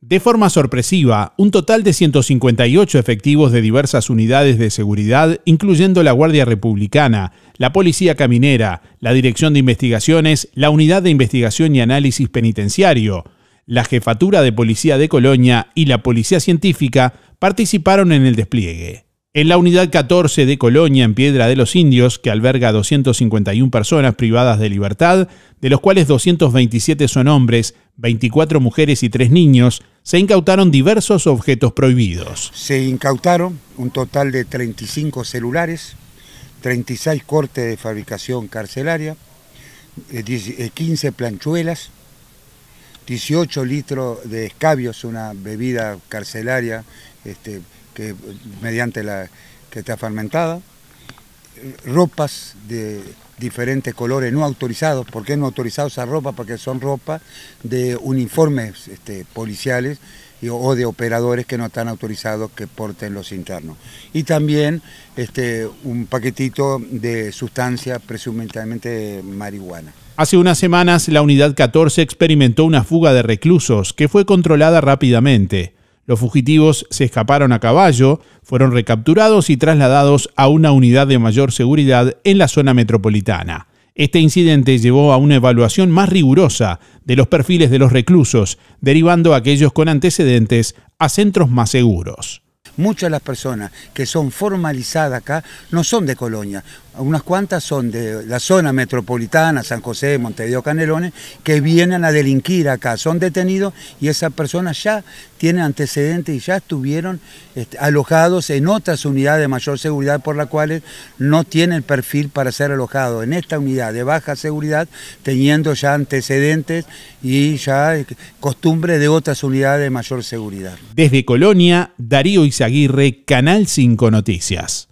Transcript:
De forma sorpresiva, un total de 158 efectivos de diversas unidades de seguridad, incluyendo la Guardia Republicana, la Policía Caminera, la Dirección de Investigaciones, la Unidad de Investigación y Análisis Penitenciario, la Jefatura de Policía de Colonia y la Policía Científica, participaron en el despliegue. En la unidad 14 de Colonia, en Piedra de los Indios, que alberga 251 personas privadas de libertad, de los cuales 227 son hombres, 24 mujeres y 3 niños, se incautaron diversos objetos prohibidos. Se incautaron un total de 35 celulares, 36 cortes de fabricación carcelaria, 15 eh, eh, planchuelas, 18 litros de escabios, una bebida carcelaria este, mediante la que está fermentada, ropas de diferentes colores eh, no autorizados. ¿Por qué no autorizados esas ropas? Porque son ropas de uniformes este, policiales o de operadores que no están autorizados que porten los internos. Y también este, un paquetito de sustancia presumiblemente marihuana. Hace unas semanas la Unidad 14 experimentó una fuga de reclusos que fue controlada rápidamente. Los fugitivos se escaparon a caballo, fueron recapturados y trasladados a una unidad de mayor seguridad en la zona metropolitana. Este incidente llevó a una evaluación más rigurosa de los perfiles de los reclusos, derivando a aquellos con antecedentes a centros más seguros. Muchas de las personas que son formalizadas acá no son de Colonia, unas cuantas son de la zona metropolitana, San José, Montevideo, Canelones, que vienen a delinquir acá, son detenidos y esas personas ya tienen antecedentes y ya estuvieron este, alojados en otras unidades de mayor seguridad por las cuales no tienen perfil para ser alojados en esta unidad de baja seguridad, teniendo ya antecedentes y ya este, costumbre de otras unidades de mayor seguridad. Desde Colonia, Darío Izaguirre, Canal 5 Noticias.